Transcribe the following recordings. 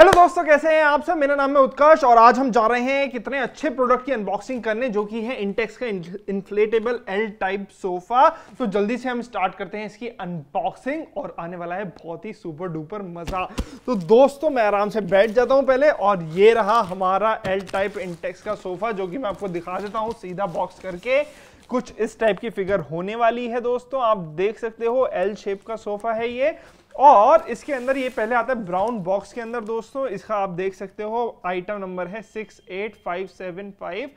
Hello दोस्तों कैसे हैं आप सब मेरा नाम है उत्कर्ष और आज हम जा रहे हैं कितने अच्छे प्रोडक्ट की अनबॉक्सिंग करने जो कि है इंटेक्स का इन्फ्लेटेबल एल टाइप सोफा तो जल्दी से हम स्टार्ट करते हैं इसकी अनबॉक्सिंग और आने वाला है बहुत ही सुपर डुपर मजा तो दोस्तों मैं आराम से बैठ जाता हूं पहले और ये रहा हमारा एल टाइप इंटेक्स का सोफा जो कि मैं आपको दिखा देता हूँ सीधा बॉक्स करके कुछ इस टाइप की फिगर होने वाली है दोस्तों आप देख सकते हो एल शेप का सोफा है ये और इसके अंदर ये पहले आता है ब्राउन बॉक्स के अंदर दोस्तों इसका आप देख सकते हो आइटम नंबर है six eight five seven five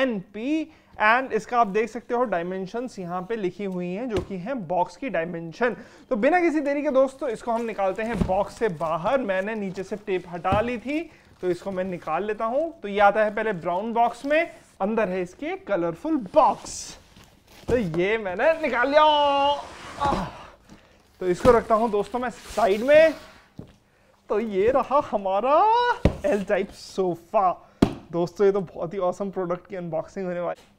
N P and इसका आप देख सकते हो डायमेंशन यहाँ पे लिखी हुई हैं जो कि हैं बॉक्स की डायमेंशन तो बिना किसी देरी के दोस्तों इसको हम निकालते हैं बॉक्स से बाहर मैंने नीचे से टेप हटा ली थी तो इसको मैं निकाल लेता हूँ तो ये आता है पहले ब्राउन बॉक्स में अंदर है इसके कलरफुल बॉक्स तो ये मैंने निकाल लिया तो इसको रखता हूं दोस्तों मैं साइड में तो ये रहा हमारा एल टाइप सोफा दोस्तों ये तो बहुत ही औसम प्रोडक्ट की अनबॉक्सिंग होने वाली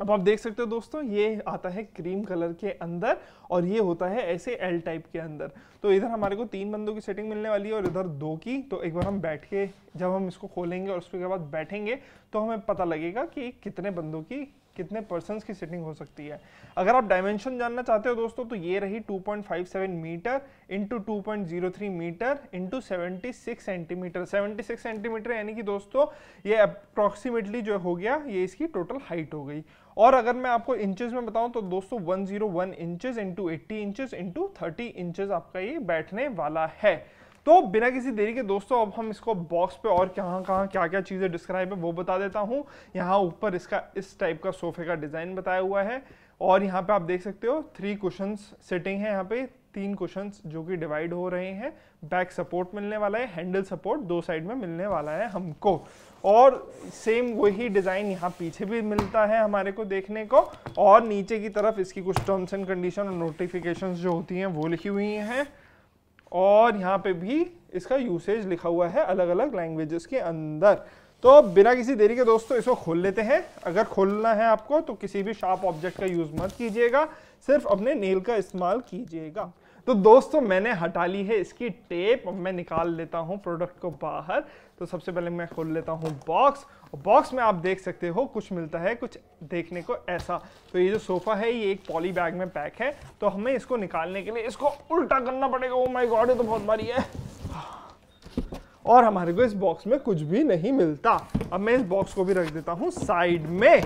अब आप देख सकते हो दोस्तों ये आता है क्रीम कलर के अंदर और ये होता है ऐसे एल टाइप के अंदर तो इधर हमारे को तीन बंदों की सेटिंग मिलने वाली है और इधर दो की तो एक बार हम बैठ के जब हम इसको खोलेंगे और उसके बाद बैठेंगे तो हमें पता लगेगा कि कितने बंदों की कितने पर्सन की सिटिंग हो सकती है अगर आप डायमेंशन जानना चाहते हो दोस्तों तो ये रही 2.57 metre into two metre into seventy centimetre 76 centimetre यानी कि दोस्तों ये अप्रॉक्सीमेटली जो हो गया ये इसकी टोटल हाइट हो गई और अगर मैं आपको इंचेस में बताऊं तो दोस्तों 101 इंचेस इंटू 80 इंचज इंटू 30 आपका ये बैठने वाला है तो बिना किसी देरी के दोस्तों अब हम इसको बॉक्स पे और कहाँ कहाँ क्या क्या चीज़ें डिस्क्राइब है वो बता देता हूँ यहाँ ऊपर इसका इस टाइप का सोफे का डिज़ाइन बताया हुआ है और यहाँ पे आप देख सकते हो थ्री क्वेश्चन सेटिंग है यहाँ पे तीन क्वेश्चन जो कि डिवाइड हो रहे हैं बैक सपोर्ट मिलने वाला है हैंडल सपोर्ट दो साइड में मिलने वाला है हमको और सेम वही डिज़ाइन यहाँ पीछे भी मिलता है हमारे को देखने को और नीचे की तरफ इसकी कुछ टर्म्स एंड कंडीशन और नोटिफिकेशन जो होती हैं वो लिखी हुई हैं और यहाँ पे भी इसका यूसेज लिखा हुआ है अलग अलग लैंग्वेजेस के अंदर तो बिना किसी देरी के दोस्तों इसको खोल लेते हैं अगर खोलना है आपको तो किसी भी शार्प ऑब्जेक्ट का यूज़ मत कीजिएगा सिर्फ अपने नेल का इस्तेमाल कीजिएगा तो दोस्तों मैंने हटा ली है इसकी टेप मैं निकाल लेता हूँ प्रोडक्ट को बाहर तो सबसे पहले मैं खोल लेता हूँ बॉक्स और बॉक्स में आप देख सकते हो कुछ मिलता है कुछ देखने को ऐसा तो ये जो सोफ़ा है ये एक पॉली बैग में पैक है तो हमें इसको निकालने के लिए इसको उल्टा करना पड़ेगा वो माई गॉड ये तो बहुत भारी है और हमारे को इस बॉक्स में कुछ भी नहीं मिलता अब मैं इस बॉक्स को भी रख देता हूँ साइड में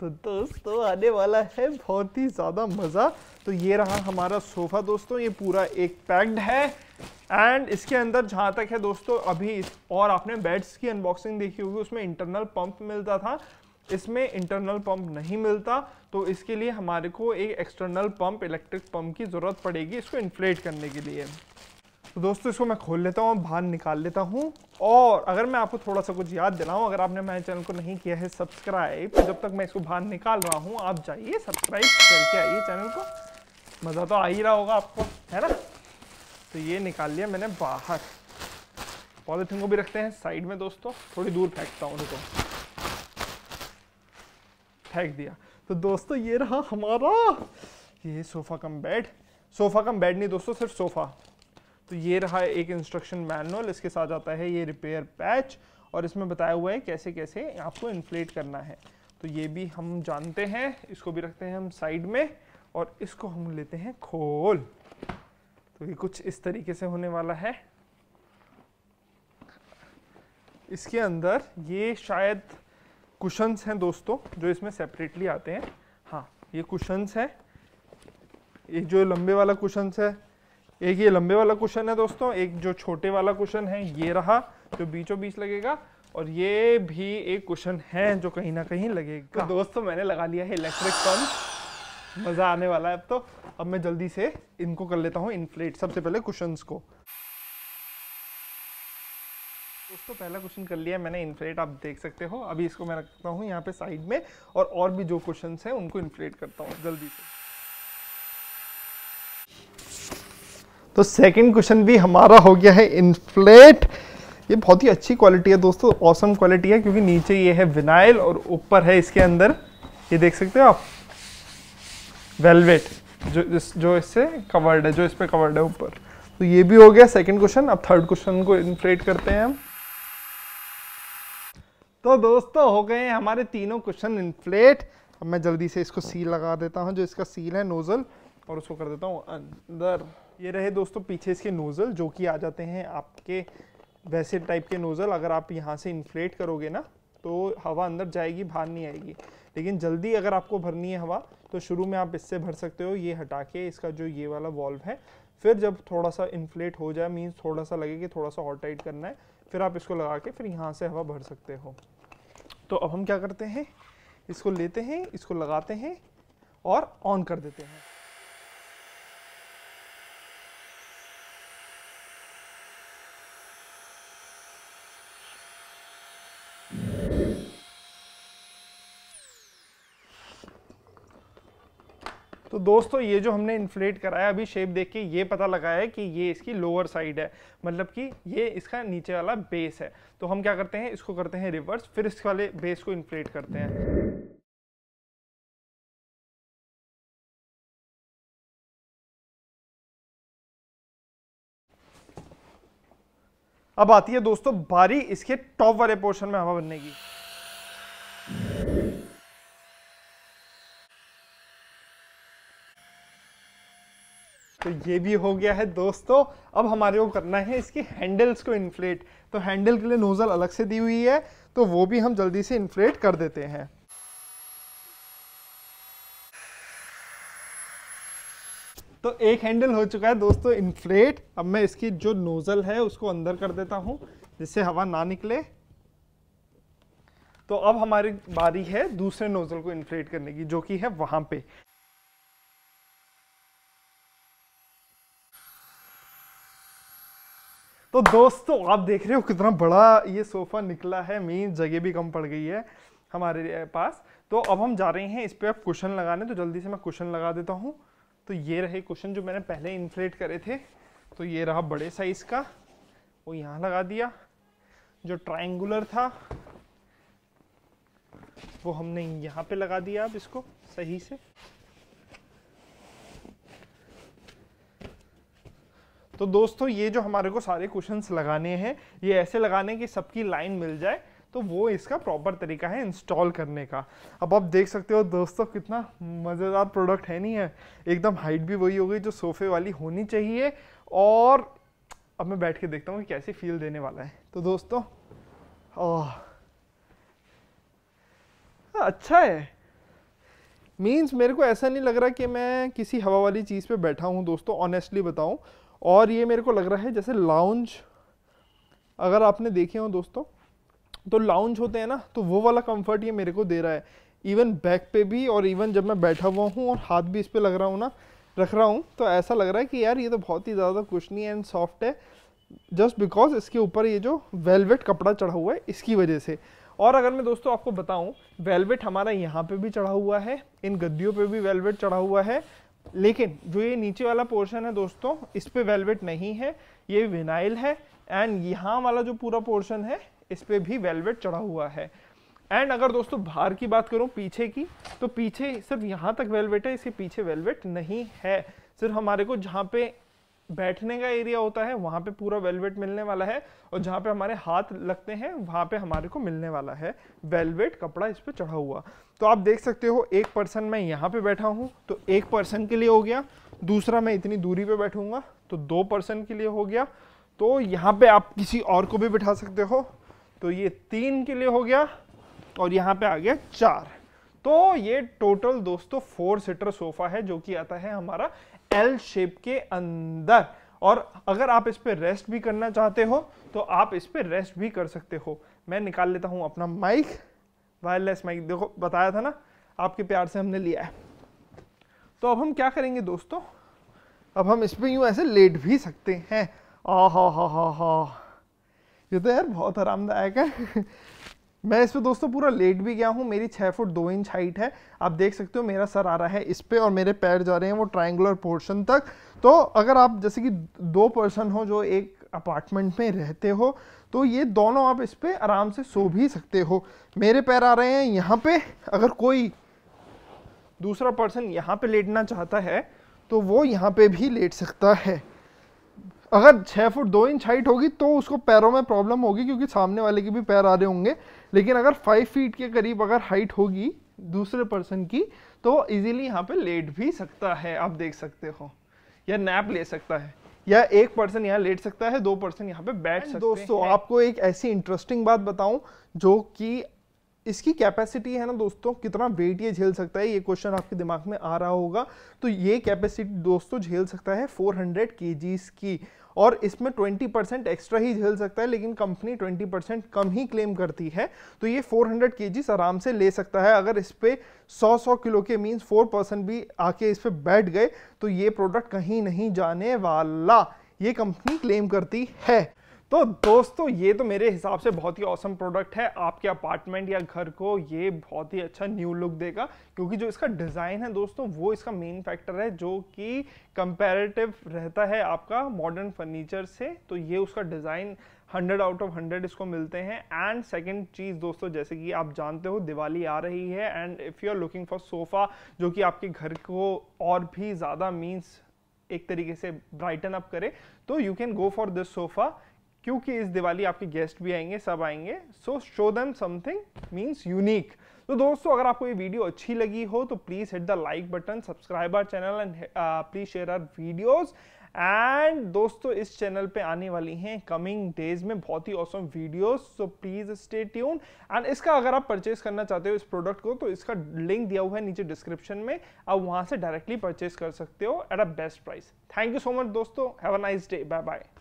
तो दोस्तों आने वाला है बहुत ही ज़्यादा मज़ा तो ये रहा हमारा सोफ़ा दोस्तों ये पूरा एक पैक्ड है एंड इसके अंदर जहाँ तक है दोस्तों अभी और आपने बेड्स की अनबॉक्सिंग देखी होगी उसमें इंटरनल पंप मिलता था इसमें इंटरनल पंप नहीं मिलता तो इसके लिए हमारे को एक एक्सटर्नल पंप इलेक्ट्रिक पंप की ज़रूरत पड़ेगी इसको इन्फ्लेट करने के लिए तो दोस्तों इसको मैं खोल लेता हूँ बाहर निकाल लेता हूँ और अगर मैं आपको थोड़ा सा कुछ याद दिलाऊँ अगर आपने मेरे चैनल को नहीं किया है सब्सक्राइब तो जब तक मैं इसको बाहर निकाल रहा हूँ आप जाइए सब्सक्राइब करके आइए चैनल को मज़ा तो आ ही रहा होगा आपको है ना तो ये निकाल लिया मैंने बाहर पॉलिथिन को भी रखते हैं साइड में दोस्तों थोड़ी दूर फेंकता हूँ उनको फेंक दिया तो दोस्तों ये रहा हमारा ये sofa cum bed sofa cum bed नहीं दोस्तों सिर्फ सोफ़ा तो ये रहा एक इंस्ट्रक्शन मैनुअल इसके साथ आता है ये रिपेयर पैच और इसमें बताया हुआ है कैसे कैसे आपको इन्फ्लेट करना है तो ये भी हम जानते हैं इसको भी रखते हैं हम साइड में और इसको हम लेते हैं खोल तो ये कुछ इस तरीके से होने वाला है इसके अंदर ये शायद कुशंस हैं दोस्तों जो इसमें सेपरेटली आते हैं हाँ ये कुशंस हैं एक जो लंबे वाला कुशंस है एक ये लंबे वाला कुशन है दोस्तों एक जो छोटे वाला कुशन है ये रहा जो बीचों बीच लगेगा और ये भी एक कुशन है जो कहीं ना कहीं लगेगा तो दोस्तों मैंने लगा लिया है इलेक्ट्रिक पंप मज़ा आने वाला है अब तो अब मैं जल्दी से इनको कर लेता हूँ इन्फ्लेट सबसे पहले क्वेश्चन को दोस्तों पहला क्वेश्चन कर लिया मैंने इन्फ्लेट आप देख सकते हो अभी इसको मैं रखता हूँ यहाँ पे साइड में और और भी जो क्वेश्चन हैं उनको इन्फ्लेट करता हूँ जल्दी से तो सेकंड क्वेश्चन भी हमारा हो गया है इन्फ्लेट ये बहुत ही अच्छी क्वालिटी है दोस्तों औसम क्वालिटी है क्योंकि नीचे ये है विनाइल और ऊपर है इसके अंदर ये देख सकते हो आप वेलवेट जो इस जो इससे कवर्ड है जो इस पर कवर्ड है ऊपर तो ये भी हो गया सेकंड क्वेश्चन अब थर्ड क्वेश्चन को इन्फ्लेट करते हैं हम तो दोस्तों हो गए हमारे तीनों क्वेश्चन इन्फ्लेट अब मैं जल्दी से इसको सील लगा देता हूँ जो इसका सील है नोज़ल और उसको कर देता हूँ अंदर ये रहे दोस्तों पीछे इसके नोज़ल जो कि आ जाते हैं आपके वैसे टाइप के नोज़ल अगर आप यहाँ से इन्फ्लेट करोगे ना तो हवा अंदर जाएगी बाहर नहीं आएगी लेकिन जल्दी अगर आपको भरनी है हवा तो शुरू में आप इससे भर सकते हो ये हटा के इसका जो ये वाला वॉल्व है फिर जब थोड़ा सा इन्फ्लेट हो जाए मीन्स थोड़ा सा लगे कि थोड़ा सा हॉट टाइट करना है फिर आप इसको लगा के फिर यहाँ से हवा भर सकते हो तो अब हम क्या करते हैं इसको लेते हैं इसको लगाते हैं और ऑन कर देते हैं तो दोस्तों ये जो हमने इन्फ्लेट कराया अभी शेप देख के ये पता लगाया है कि ये इसकी लोअर साइड है मतलब कि ये इसका नीचे वाला बेस है तो हम क्या करते हैं इसको करते हैं रिवर्स फिर इस वाले बेस को इन्फ्लेट करते हैं अब आती है दोस्तों बारी इसके टॉप वाले पोर्शन में हवा बनने की तो ये भी हो गया है दोस्तों अब हमारे को करना है इसकी हैंडल्स को इन्फ्लेट तो हैंडल के लिए नोज़ल अलग से दी हुई है तो वो भी हम जल्दी से इन्फ्लेट कर देते हैं तो एक हैंडल हो चुका है दोस्तों इन्फ्लेट अब मैं इसकी जो नोज़ल है उसको अंदर कर देता हूं जिससे हवा ना निकले तो अब हमारी बारी है दूसरे नोज़ल को इन्फ्लेट करने की जो कि है वहां पे तो दोस्तों आप देख रहे हो कितना बड़ा ये सोफ़ा निकला है मीन जगह भी कम पड़ गई है हमारे पास तो अब हम जा रहे हैं इस पर अब कुशन लगाने तो जल्दी से मैं कुशन लगा देता हूँ तो ये रहे कुशन जो मैंने पहले इन्फ्लेट करे थे तो ये रहा बड़े साइज़ का वो यहाँ लगा दिया जो ट्राइंगर था वो हमने यहाँ पे लगा दिया अब इसको सही से तो दोस्तों ये जो हमारे को सारे क्वेश्चन लगाने हैं ये ऐसे लगाने कि सबकी लाइन मिल जाए तो वो इसका प्रॉपर तरीका है इंस्टॉल करने का अब आप देख सकते हो दोस्तों कितना मज़ेदार प्रोडक्ट है नहीं है एकदम हाइट भी वही हो गई जो सोफे वाली होनी चाहिए और अब मैं बैठ के देखता हूँ कि कैसे फील देने वाला है तो दोस्तों ओह अच्छा है मीन्स मेरे को ऐसा नहीं लग रहा कि मैं किसी हवा वाली चीज़ पे बैठा हूँ दोस्तों ऑनेस्टली बताऊँ और ये मेरे को लग रहा है जैसे लाउंज अगर आपने देखे हो दोस्तों तो लाउंज होते हैं ना तो वो वाला कंफर्ट ये मेरे को दे रहा है इवन बैक पे भी और इवन जब मैं बैठा हुआ हूँ और हाथ भी इस पर लग रहा हूँ ना रख रहा हूँ तो ऐसा लग रहा है कि यार ये तो बहुत ही ज़्यादा कुछ नहीं एंड सॉफ्ट है जस्ट बिकॉज इसके ऊपर ये जो वेलवेट कपड़ा चढ़ा हुआ है इसकी वजह से और अगर मैं दोस्तों आपको बताऊं वेलवेट हमारा यहाँ पे भी चढ़ा हुआ है इन गद्दियों पे भी वेलवेट चढ़ा हुआ है लेकिन जो ये नीचे वाला पोर्शन है दोस्तों इस पर वेलवेट नहीं है ये विनाइल है एंड यहाँ वाला जो पूरा पोर्शन है इस पर भी वेलवेट चढ़ा हुआ है एंड अगर दोस्तों बाहर की बात करूँ पीछे की तो पीछे सिर्फ यहाँ तक वेलवेट है इसके पीछे वेलवेट नहीं है सिर्फ हमारे को जहाँ पे बैठने का एरिया होता है वहाँ पे पूरा वेलवेट मिलने वाला है और जहाँ पे हमारे हाथ लगते हैं वहाँ पे हमारे को मिलने वाला है वेलवेट कपड़ा इस पर चढ़ा हुआ तो आप देख सकते हो एक पर्सन मैं यहाँ पे बैठा हूँ तो एक पर्सन के लिए हो गया दूसरा मैं इतनी दूरी पे बैठूंगा तो दो पर्सन के लिए हो गया तो यहाँ पे आप किसी और को भी बैठा सकते हो तो ये तीन के लिए हो गया और यहाँ पे आ गया चार तो ये टोटल दोस्तों फोर सीटर सोफा है जो कि आता है हमारा एल शेप के अंदर और अगर आप इस पर रेस्ट भी करना चाहते हो तो आप इस पर रेस्ट भी कर सकते हो मैं निकाल लेता हूँ अपना माइक वायरलेस माइक देखो बताया था ना आपके प्यार से हमने लिया है तो अब हम क्या करेंगे दोस्तों अब हम इस पर यूं ऐसे लेट भी सकते हैं आ हा हा हा हा ये तो यार बहुत आरामदायक है मैं इस पर दोस्तों पूरा लेट भी गया हूँ मेरी छः फुट दो इंच हाइट है आप देख सकते हो मेरा सर आ रहा है इस पर और मेरे पैर जा रहे हैं वो ट्राइंगुलर पोर्शन तक तो अगर आप जैसे कि दो पर्सन हो जो एक अपार्टमेंट में रहते हो तो ये दोनों आप इस पर आराम से सो भी सकते हो मेरे पैर आ रहे हैं यहाँ पे अगर कोई दूसरा पर्सन यहाँ पे लेटना चाहता है तो वो यहाँ पे भी लेट सकता है अगर छः फुट दो इंच हाइट होगी तो उसको पैरों में प्रॉब्लम होगी क्योंकि सामने वाले के भी पैर आ रहे होंगे लेकिन अगर फाइव फीट के करीब अगर हाइट होगी दूसरे पर्सन की तो इजीली यहाँ पे लेट भी सकता है आप देख सकते हो या नैप ले सकता है या एक पर्सन यहाँ लेट सकता है दो पर्सन यहाँ पे बैठ सकते दोस्तों हैं। आपको एक ऐसी इंटरेस्टिंग बात बताऊं जो कि इसकी कैपेसिटी है ना दोस्तों कितना वेट ये झेल सकता है ये क्वेश्चन आपके दिमाग में आ रहा होगा तो ये कैपेसिटी दोस्तों झेल सकता है 400 हंड्रेड की और इसमें 20 परसेंट एक्स्ट्रा ही झेल सकता है लेकिन कंपनी 20 परसेंट कम ही क्लेम करती है तो ये 400 हंड्रेड आराम से ले सकता है अगर इस पर सौ सौ किलो के मीन्स फोर परसेंट भी आके इस पर बैठ गए तो ये प्रोडक्ट कहीं नहीं जाने वाला ये कंपनी क्लेम करती है तो दोस्तों ये तो मेरे हिसाब से बहुत ही औसम प्रोडक्ट है आपके अपार्टमेंट या घर को ये बहुत ही अच्छा न्यू लुक देगा क्योंकि जो इसका डिज़ाइन है दोस्तों वो इसका मेन फैक्टर है जो कि कंपैरेटिव रहता है आपका मॉडर्न फर्नीचर से तो ये उसका design hundred out of hundred इसको मिलते हैं एंड सेकेंड चीज़ दोस्तों जैसे कि आप जानते हो दिवाली आ रही है and if you are looking for sofa जो कि आपके घर को और भी ज़्यादा मीन्स एक तरीके से ब्राइटन अप करे तो you can go for this sofa क्योंकि इस दिवाली आपके गेस्ट भी आएंगे सब आएंगे so show them something means unique तो दोस्तों अगर आपको ये वीडियो अच्छी लगी हो तो please hit the like button subscribe our channel and please share our videos and दोस्तों इस चैनल पे आने वाली हैं कमिंग डेज में बहुत ही awesome videos so please stay tune and इसका अगर आप परचेज करना चाहते हो इस प्रोडक्ट को तो इसका लिंक दिया हुआ है नीचे डिस्क्रिप्शन में आप वहाँ से डायरेक्टली परचेज कर सकते हो at a best price thank you so much दोस्तों have a nice day bye bye